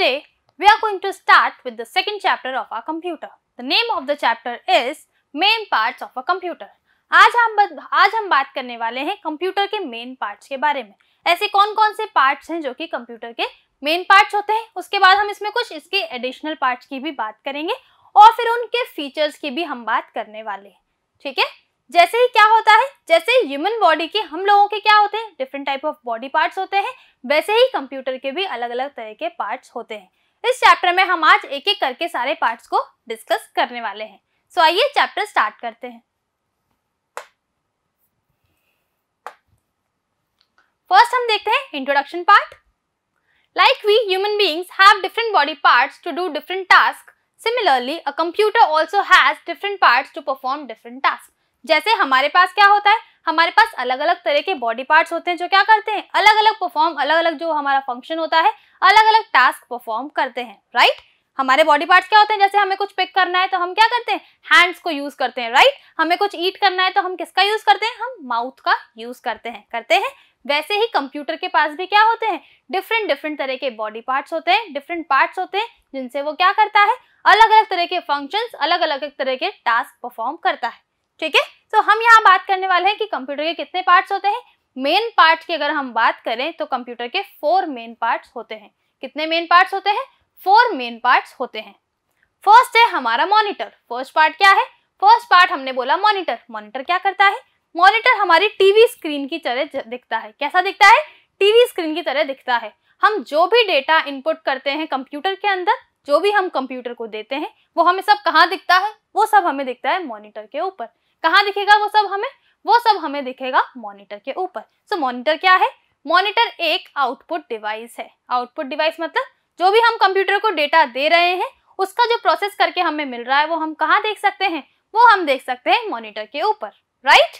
Today, we are going to start with the second chapter of our computer. The name of the chapter is Main Parts of a Computer. आज हम आज हम बात करने वाले हैं कंप्यूटर के मेन पार्ट्स के बारे में ऐसे कौन कौन से पार्ट्स हैं जो कि कंप्यूटर के मेन पार्ट्स होते हैं उसके बाद हम इसमें कुछ इसके एडिशनल पार्ट्स की भी बात करेंगे और फिर उनके फीचर्स की भी हम बात करने वाले हैं ठीक है जैसे ही क्या होता है जैसे ह्यूमन बॉडी के हम लोगों के क्या होते हैं different type of body parts होते हैं वैसे ही कंप्यूटर के भी अलग अलग तरह के पार्ट्स होते हैं इस चैप्टर में हम आज एक एक करके सारे पार्ट्स को डिस्कस करने वाले हैं सो आइए चैप्टर स्टार्ट करते हैं फर्स्ट हम देखते हैं introduction part like we human beings have different body to do different task जैसे हमारे पास क्या होता है हमारे पास अलग अलग तरह के बॉडी पार्ट्स होते हैं जो क्या करते हैं अलग अलग परफॉर्म अलग अलग जो हमारा फंक्शन होता है अलग अलग टास्क परफॉर्म करते हैं राइट हमारे बॉडी पार्ट्स क्या होते हैं जैसे हमें कुछ पिक करना है तो हम क्या करते हैं हैंड्स को यूज करते हैं राइट हमें कुछ ईट करना है तो हम किसका यूज करते हैं हम माउथ का यूज करते हैं करते हैं वैसे ही कंप्यूटर के पास भी क्या होते हैं डिफरेंट डिफरेंट तरह के बॉडी पार्ट्स होते हैं डिफरेंट पार्ट्स होते हैं जिनसे वो क्या करता है अलग अलग तरह के फंक्शंस अलग अलग तरह के टास्क परफॉर्म करता है ठीक है तो हम यहाँ बात करने वाले हैं कि कंप्यूटर के कितने पार्ट्स होते हैं मेन पार्ट की अगर हम बात करें तो कंप्यूटर के फोर मेन पार्ट्स होते हैं कितने मेन पार्ट्स होते हैं फोर मेन पार्ट्स होते हैं फर्स्ट है हमारा मॉनिटर फर्स्ट पार्ट क्या है फर्स्ट पार्ट हमने बोला मॉनिटर मॉनिटर क्या करता है मॉनिटर हमारी टीवी स्क्रीन की तरह दिखता है कैसा दिखता है टीवी स्क्रीन की तरह दिखता है हम जो भी डेटा इनपुट करते हैं कंप्यूटर के अंदर जो भी हम कंप्यूटर को देते हैं वो हमें सब कहाँ दिखता है वो सब हमें दिखता है मॉनिटर के ऊपर कहाँ दिखेगा वो सब हमें वो सब हमें दिखेगा मॉनिटर के ऊपर सो so, मॉनिटर क्या है मॉनिटर एक आउटपुट डिवाइस है आउटपुट डिवाइस मतलब जो भी हम कंप्यूटर को डेटा दे रहे हैं उसका जो प्रोसेस करके हमें मिल रहा है वो हम कहाँ देख सकते हैं वो हम देख सकते हैं मॉनिटर के ऊपर राइट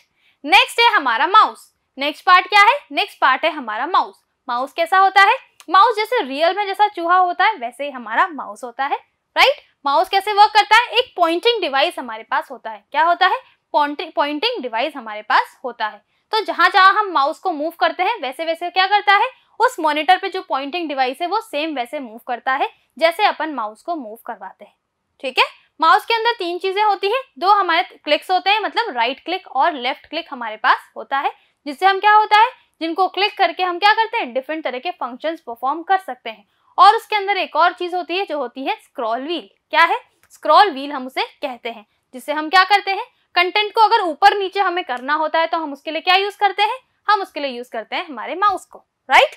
नेक्स्ट है हमारा माउस नेक्स्ट पार्ट क्या है नेक्स्ट पार्ट है हमारा माउस माउस कैसा होता है माउस जैसे रियल में जैसा चूहा होता है वैसे ही हमारा माउस होता है राइट माउस कैसे वर्क करता है एक पॉइंटिंग डिवाइस हमारे पास होता है क्या होता है पॉइंटिंग डिवाइस हमारे पास होता है तो जहां जहां हम माउस को मूव करते हैं वैसे वैसे क्या करता है उस मॉनिटर पे जो पॉइंटिंग डिवाइस है वो सेम वैसे मूव करता है जैसे अपन माउस को मूव करवाते हैं ठीक है माउस के अंदर तीन चीजें होती है दो हमारे क्लिक्स होते हैं मतलब राइट क्लिक और लेफ्ट क्लिक हमारे पास होता है जिससे हम क्या होता है जिनको क्लिक करके हम क्या करते हैं डिफरेंट तरह के फंक्शन परफॉर्म कर सकते हैं और उसके अंदर एक और चीज होती है जो होती है स्क्रॉल व्हील क्या है स्क्रॉल व्हील हम उसे कहते हैं जिससे हम क्या करते हैं कंटेंट को अगर ऊपर नीचे हमें करना होता है तो हम उसके लिए क्या यूज करते हैं हम उसके लिए यूज करते हैं हमारे माउस को राइट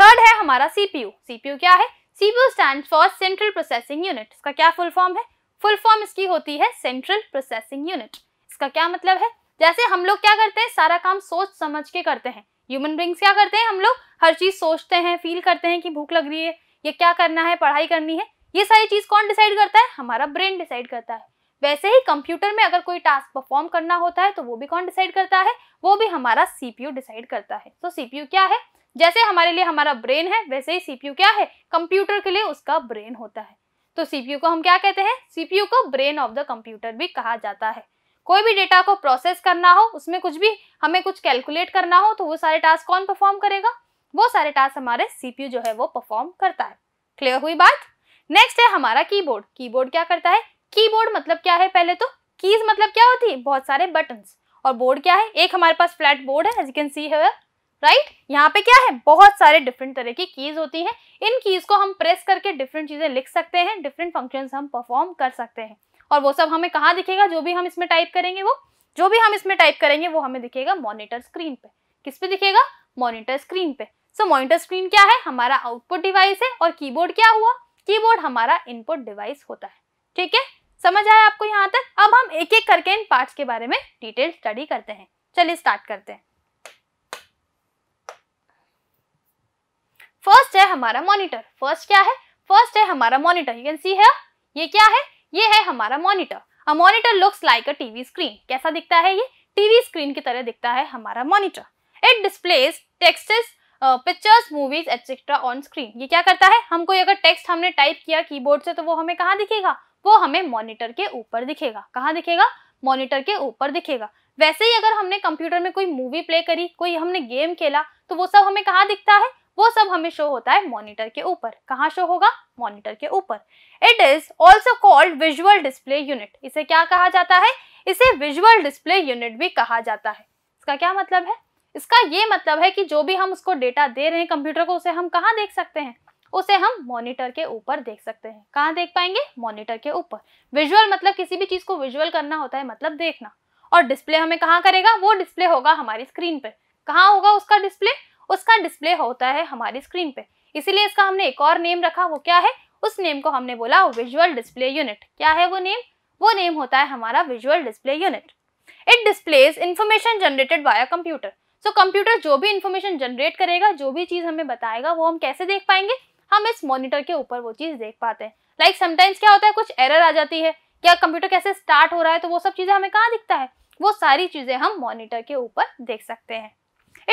थर्ड है हमारा सीपीयू सीपीयू क्या है CPU stand for central processing unit इसका क्या फुल फॉर्म है फुल फॉर्म इसकी होती है सेंट्रल प्रोसेसिंग यूनिट इसका क्या मतलब है जैसे हम लोग क्या करते हैं सारा काम सोच समझ के करते हैं ह्यूमन बींग्स क्या करते हैं हम लोग हर चीज सोचते हैं फील करते हैं कि भूख लग रही है ये क्या करना है पढ़ाई करनी है ये सारी चीज कौन डिसाइड करता है हमारा ब्रेन डिसाइड करता है वैसे ही कंप्यूटर में अगर कोई टास्क परफॉर्म करना होता है तो वो भी कौन डिसाइड करता है वो भी हमारा सीपीयू डिसाइड करता है तो सीपीयू क्या है जैसे हमारे लिए हमारा ब्रेन है वैसे ही सीपीयू क्या है कंप्यूटर के लिए उसका ब्रेन होता है तो सीपीयू को हम क्या कहते हैं सीपीयू को ब्रेन ऑफ द कंप्यूटर भी कहा जाता है कोई भी डेटा को प्रोसेस करना हो उसमें कुछ भी हमें कुछ कैलकुलेट करना हो तो वो सारे टास्क कौन परफॉर्म करेगा वो सारे टास्क हमारे सीपीयू जो है वो परफॉर्म करता है क्लियर हुई बात नेक्स्ट है हमारा कीबोर्ड कीबोर्ड क्या करता है कीबोर्ड मतलब क्या है पहले तो कीज मतलब क्या होती है बहुत सारे बटन और बोर्ड क्या है एक हमारे पास फ्लैट बोर्ड है एज यू कैन सी है राइट यहाँ पे क्या है बहुत सारे डिफरेंट तरह की कीज होती हैं इन कीज को हम प्रेस करके डिफरेंट चीजें लिख सकते हैं डिफरेंट फंक्शंस हम परफॉर्म कर सकते हैं और वो सब हमें कहाँ दिखेगा जो भी हम इसमें टाइप करेंगे वो जो भी हम इसमें टाइप करेंगे वो हमें दिखेगा मॉनिटर स्क्रीन पे किस पे दिखेगा मॉनिटर स्क्रीन पे सो मॉनिटर स्क्रीन क्या है हमारा आउटपुट डिवाइस है और कीबोर्ड क्या हुआ कीबोर्ड हमारा इनपुट डिवाइस होता है ठीक है समझ आया आपको यहाँ तक अब हम एक एक करके इन पार्ट के बारे में डिटेल स्टडी करते हैं चलिए स्टार्ट करते हैं फर्स्ट है हमारा मॉनिटर फर्स्ट क्या है फर्स्ट है हमारा मॉनिटर यू कैन सी है ये क्या है ये है हमारा monitor a monitor looks like a TV screen कैसा दिखता है ये टीवी स्क्रीन की तरह दिखता है हमारा monitor it displays texts pictures movies etcetera on screen ये क्या करता है हम कोई अगर टेक्स्ट हमने टाइप किया कीबोर्ड से तो वो हमें कहाँ दिखेगा वो हमें मॉनिटर के ऊपर दिखेगा कहाँ दिखेगा मॉनिटर के ऊपर दिखेगा वैसे ही अगर हमने कंप्यूटर में कोई मूवी प्ले करी कोई हमने गेम खेला तो वो सब हमें कहाँ दिखता है वो सब हमें शो होता है मॉनिटर के ऊपर कहाँ शो होगा मॉनिटर के ऊपर it is also called visual display unit इसे क्या कहा जाता है इसे विजुअल डिस्प्ले यूनिट भी कहा जाता है इसका क्या मतलब है इसका ये मतलब है कि जो भी हम उसको डेटा दे रहे हैं कंप्यूटर को उसे हम कहाँ देख सकते हैं उसे हम मॉनिटर के ऊपर देख सकते हैं कहाँ देख पाएंगे मॉनिटर के ऊपर विजुअल मतलब किसी भी चीज़ को विजुअल करना होता है मतलब देखना और डिस्प्ले हमें कहाँ करेगा वो डिस्प्ले होगा हमारी स्क्रीन पे कहाँ होगा उसका डिस्प्ले उसका डिस्प्ले होता है हमारी स्क्रीन पे इसीलिए इसका हमने एक और नेम रखा वो क्या है उस नेम को हमने बोला विजुअल डिस्प्ले यूनिट क्या है वो नेम वो नेम होता है हमारा visual display unit it displays information generated by computer so computer जो भी इन्फॉर्मेशन जनरेट करेगा जो भी चीज़ हमें बताएगा वो हम कैसे देख पाएंगे हम इस मॉनिटर के ऊपर वो चीज़ देख पाते हैं लाइक like समटाइम्स क्या होता है कुछ एरर आ जाती है क्या कंप्यूटर कैसे स्टार्ट हो रहा है तो वो सब चीज़ें हमें कहाँ दिखता है वो सारी चीज़ें हम मॉनिटर के ऊपर देख सकते हैं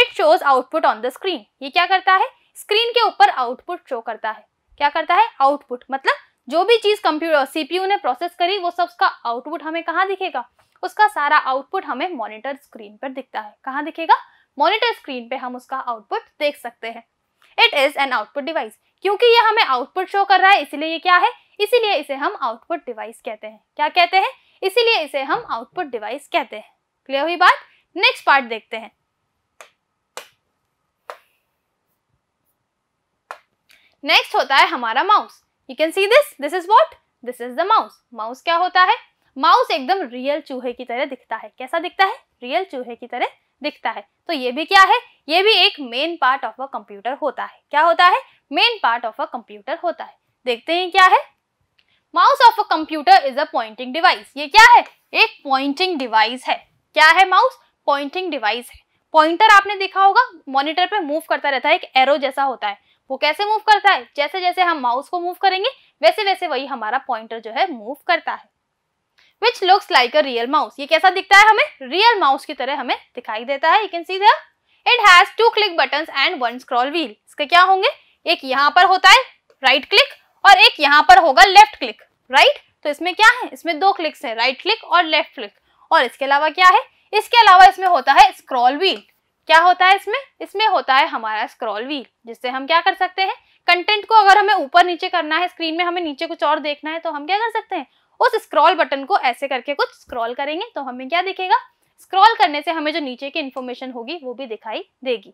it shows output on the screen ये क्या करता है स्क्रीन के ऊपर आउटपुट शो करता है क्या करता है आउटपुट मतलब जो भी चीज़ कंप्यूटर सीपीयू ने प्रोसेस करी वो सब उसका आउटपुट हमें कहाँ दिखेगा उसका सारा आउटपुट हमें मॉनिटर स्क्रीन पर दिखता है कहाँ दिखेगा मॉनिटर स्क्रीन पे हम उसका आउटपुट देख सकते हैं it is an output device क्योंकि ये हमें आउटपुट शो कर रहा है इसीलिए ये क्या है इसीलिए इसे हम आउटपुट डिवाइस कहते हैं क्या कहते हैं इसीलिए इसे हम आउटपुट डिवाइस कहते हैं क्लियर हुई बात नेक्स्ट पार्ट देखते हैं नेक्स्ट होता है हमारा mouse you can see this this is what this is the mouse mouse क्या होता है माउस एकदम रियल चूहे की तरह दिखता है कैसा दिखता है रियल चूहे की तरह दिखता है तो ये भी क्या है ये भी एक main part of a computer होता है क्या होता है main part of a computer होता है देखते हैं क्या है mouse of a computer is a pointing device ये क्या है एक पॉइंटिंग डिवाइस है क्या है माउस पॉइंटिंग डिवाइस है पॉइंटर आपने देखा होगा मॉनिटर पे मूव करता रहता है एक एरो जैसा होता है वो कैसे मूव करता है जैसे जैसे हम माउस को मूव करेंगे वैसे वैसे वही हमारा पॉइंटर जो है मूव करता है which looks like a real mouse ये कैसा दिखता है हमें रियल माउस की तरह हमें दिखाई देता है you can see that it has two click button and one scroll wheel इसके क्या होंगे एक यहाँ पर होता है राइट क्लिक और एक यहाँ पर होगा लेफ्ट क्लिक राइट तो इसमें क्या है इसमें दो क्लिक्स है राइट क्लिक और लेफ्ट क्लिक और इसके अलावा क्या है इसके अलावा इसमें होता है स्क्रॉल व्हील क्या होता है इसमें इसमें होता है हमारा स्क्रॉल व्हील जिससे हम क्या कर सकते हैं कंटेंट को अगर हमें ऊपर नीचे करना है स्क्रीन में हमें नीचे कुछ और देखना है तो हम क्या कर सकते हैं उस स्क्रॉल बटन को ऐसे करके कुछ स्क्रॉल करेंगे तो हमें क्या दिखेगा स्क्रॉल करने से हमें जो नीचे की इन्फॉर्मेशन होगी वो भी दिखाई देगी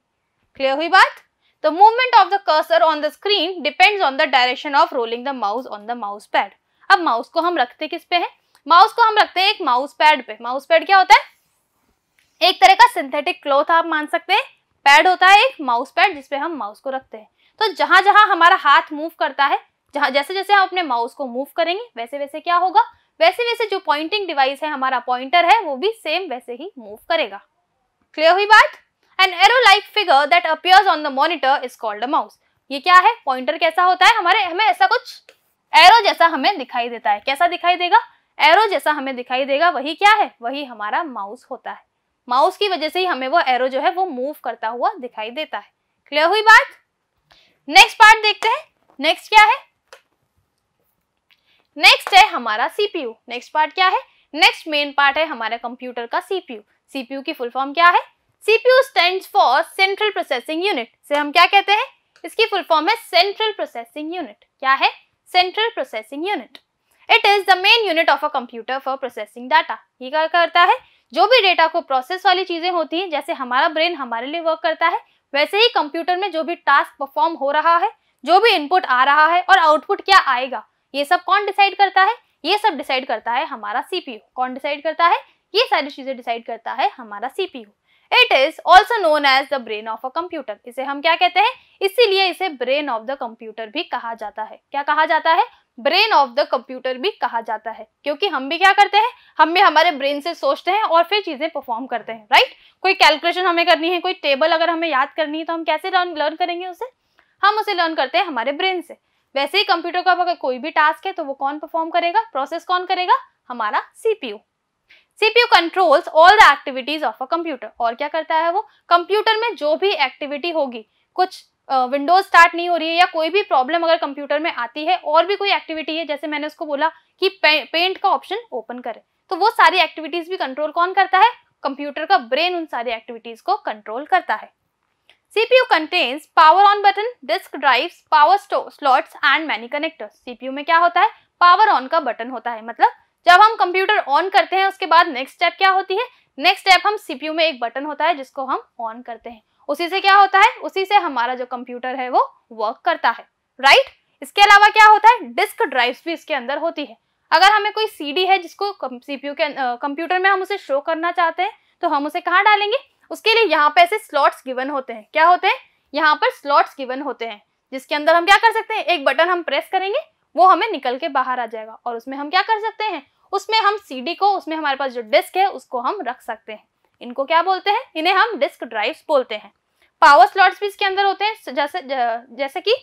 क्लियर हुई बात The movement of the cursor on the screen depends on the direction of rolling the mouse on the mouse pad. अब माउस को हम रखते किस पे है माउस को हम रखते हैं एक माउस पैड पे माउस पैड क्या होता है एक तरह का सिंथेटिक क्लॉथ आप मान सकते हैं पैड होता है एक माउस पैड जिसपे हम माउस को रखते हैं तो जहां जहां हमारा हाथ मूव करता है जहां जैसे जैसे हम अपने माउस को मूव करेंगे वैसे वैसे क्या होगा वैसे वैसे जो पॉइंटिंग डिवाइस है हमारा पॉइंटर है वो भी सेम वैसे ही मूव करेगा क्लियर हुई बात an arrow like figure that appears on the monitor is called a mouse ये क्या है पॉइंटर कैसा होता है हमारे हमें ऐसा कुछ एरो जैसा हमें दिखाई देता है कैसा दिखाई देगा एरो जैसा हमें दिखाई देगा वही क्या है वही हमारा माउस होता है माउस की वजह से ही हमें वो एरो जो है वो मूव करता हुआ दिखाई देता है क्लियर हुई बात नेक्स्ट पार्ट देखते हैं नेक्स्ट क्या है नेक्स्ट है हमारा सीपीयू नेक्स्ट पार्ट क्या है नेक्स्ट मेन पार्ट है हमारे कंप्यूटर का सीपीयू सीपीयू की फुल फॉर्म क्या है CPU stand for central processing unit से हम क्या कहते हैं इसकी फुल फॉर्म है सेंट्रल प्रोसेसिंग यूनिट क्या है central processing unit it is the main unit of a computer for processing data ये क्या करता है जो भी डेटा को प्रोसेस वाली चीजें होती हैं जैसे हमारा ब्रेन हमारे लिए वर्क करता है वैसे ही कंप्यूटर में जो भी टास्क परफॉर्म हो रहा है जो भी इनपुट आ रहा है और आउटपुट क्या आएगा ये सब कौन डिसाइड करता है ये सब डिसाइड करता है हमारा सीपीयू कौन डिसाइड करता है ये सारी चीजें डिसाइड करता है हमारा CPU it is also known as the brain of a computer इसे हम क्या कहते हैं इसीलिए इसे ब्रेन ऑफ द कंप्यूटर भी कहा जाता है क्या कहा जाता है ब्रेन ऑफ द कंप्यूटर भी कहा जाता है क्योंकि हम भी क्या करते हैं हम भी हमारे ब्रेन से सोचते हैं और फिर चीजें परफॉर्म करते हैं राइट कोई कैलकुलेशन हमें करनी है कोई टेबल अगर हमें याद करनी है तो हम कैसे लर्न करेंगे उसे हम उसे लर्न करते हैं हमारे ब्रेन से वैसे ही कंप्यूटर का अगर कोई भी टास्क है तो वो कौन परफॉर्म करेगा प्रोसेस कौन करेगा हमारा CPU CPU controls all the activities of a computer और क्या करता है वो कंप्यूटर में जो भी एक्टिविटी होगी कुछ विंडोज uh, स्टार्ट नहीं हो रही है या कोई भी प्रॉब्लम अगर कंप्यूटर में आती है और भी कोई एक्टिविटी है जैसे मैंने उसको बोला कि पेंट का ऑप्शन ओपन करे तो वो सारी एक्टिविटीज भी कंट्रोल कौन करता है कंप्यूटर का ब्रेन उन सारी एक्टिविटीज को कंट्रोल करता है CPU contains power on button disk drive power slots and many connectors CPU में क्या होता है पावर ऑन का बटन होता है मतलब जब हम कंप्यूटर ऑन करते हैं उसके बाद नेक्स्ट स्टेप क्या होती है नेक्स्ट स्टेप हम सीपीयू में एक बटन होता है जिसको हम ऑन करते हैं उसी से क्या होता है उसी से हमारा जो कंप्यूटर है वो वर्क करता है राइट इसके अलावा क्या होता है डिस्क ड्राइव्स भी इसके अंदर होती है अगर हमें कोई सीडी है जिसको सीपीयू के कंप्यूटर में हम उसे शो करना चाहते हैं तो हम उसे कहाँ डालेंगे उसके लिए यहाँ पे ऐसे स्लॉट्स गिवन होते हैं क्या होते हैं यहाँ पर स्लॉट्स गिवन होते हैं जिसके अंदर हम क्या कर सकते हैं एक बटन हम प्रेस करेंगे वो हमें निकल के बाहर आ जाएगा और उसमें हम क्या कर सकते हैं उसमें हम सी को उसमें हमारे पास जो डिस्क है उसको हम रख सकते हैं इनको क्या बोलते हैं इन्हें हम डिस्क ड्राइव्स बोलते हैं पावर स्लॉट्स भी इसके अंदर होते हैं जैसे जैसे कि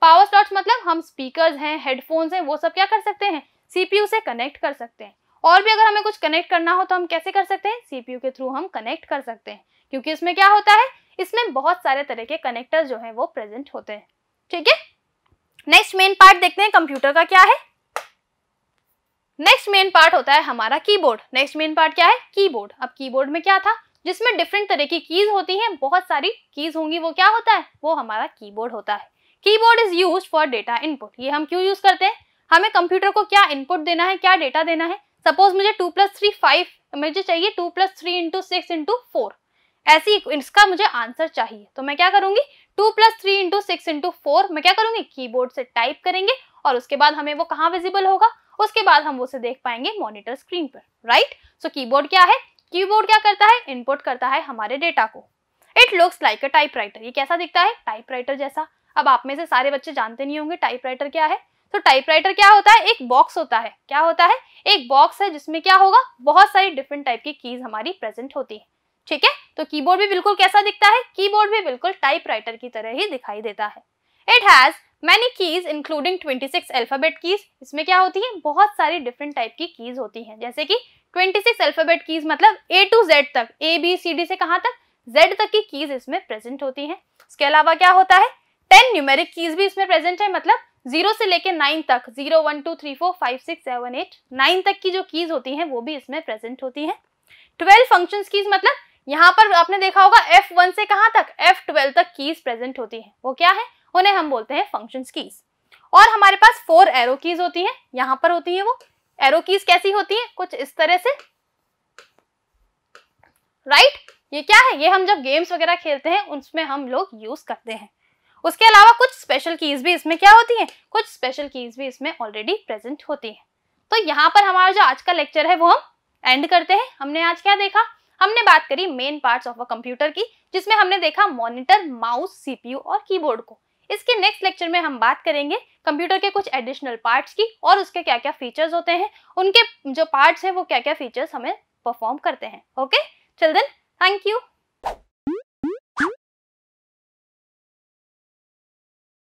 पावर स्लॉट्स मतलब हम स्पीकर्स हैं हेडफोन्स हैं वो सब क्या कर सकते हैं सीपीयू से कनेक्ट कर सकते हैं और भी अगर हमें कुछ कनेक्ट करना हो तो हम कैसे कर सकते हैं सीपीयू के थ्रू हम कनेक्ट कर सकते हैं क्योंकि इसमें क्या होता है इसमें बहुत सारे तरह के कनेक्टर जो है वो प्रेजेंट होते हैं ठीक है नेक्स्ट मेन पार्ट देखते हैं कंप्यूटर का क्या है नेक्स्ट मेन पार्ट होता है हमारा कीबोर्ड नेक्स्ट मेन पार्ट क्या है कीबोर्ड अब कीबोर्ड में क्या था जिसमें डिफरेंट तरह की कीज होती हैं बहुत सारी कीज होंगी वो क्या होता है वो हमारा कीबोर्ड होता है keyboard is use for data input ये हम क्यों यूज करते हैं हमें कंप्यूटर को क्या इनपुट देना है क्या डेटा देना है सपोज मुझे टू प्लस थ्री फाइव मुझे चाहिए two plus three into six into four ऐसी इसका मुझे आंसर चाहिए तो मैं क्या करूंगी two plus three into six into four मैं क्या करूंगी कीबोर्ड से टाइप करेंगे और उसके बाद हमें वो कहाँ विजिबल होगा उसके बाद हम उसे देख पाएंगे मॉनिटर स्क्रीन पर राइट सो कीबोर्ड क्या है कीबोर्ड क्या करता है इनपुट करता है हमारे डेटा को it looks like a type ये कैसा दिखता है टाइप जैसा अब आप में से सारे बच्चे जानते नहीं होंगे टाइप क्या है तो टाइप क्या होता है एक बॉक्स होता है क्या होता है एक बॉक्स है जिसमें क्या होगा बहुत सारी डिफरेंट टाइप की कीज हमारी प्रेजेंट होती है ठीक है तो कीबोर्ड भी बिल्कुल कैसा दिखता है कीबोर्ड भी बिल्कुल टाइपराइटर की तरह ही दिखाई देता है it has many keys including 26 alphabet keys इसमें क्या होती है बहुत सारी डिफरेंट टाइप की कीज होती हैं जैसे कि 26 अल्फाबेट कीज मतलब ए टू जेड तक ए बी सी डी से कहाँ तक जेड तक की कीज इसमें प्रेजेंट होती हैं इसके अलावा क्या होता है 10 न्यूमेरिक कीज भी इसमें प्रेजेंट है मतलब जीरो से लेकर नाइन तक zero one two three four five six seven eight nine तक की जो कीज होती हैं वो भी इसमें प्रेजेंट होती हैं ट्वेल्व फंक्शंस कीज मतलब यहाँ पर आपने देखा होगा एफ वन से कहाँ तक एफ ट्वेल्व तक कीज प्रेजेंट होती है वो क्या है उन्हें हम बोलते हैं फंक्शन कीज और हमारे पास फोर एरो कीज होती है यहाँ पर होती है वो एरो कीज कैसी होती है कुछ इस तरह से राइट right? ये क्या है ये हम जब गेम्स वगैरह खेलते हैं उसमें हम लोग यूज करते हैं उसके अलावा कुछ स्पेशल कीज भी इसमें क्या होती हैं कुछ स्पेशल कीज भी इसमें ऑलरेडी प्रेजेंट होती हैं तो यहाँ पर हमारा जो आज का लेक्चर है वो हम एंड करते हैं हमने आज क्या देखा हमने बात करी main parts of a computer की जिसमें हमने देखा मॉनिटर माउस सीपीयू और कीबोर्ड को इसके नेक्स्ट लेक्चर में हम बात करेंगे कंप्यूटर के कुछ एडिशनल पार्ट्स की और उसके क्या क्या फीचर्स होते हैं उनके जो पार्ट्स हैं वो क्या क्या फीचर्स हमें परफॉर्म करते हैं ओके चिल्ड्रन थैंक यू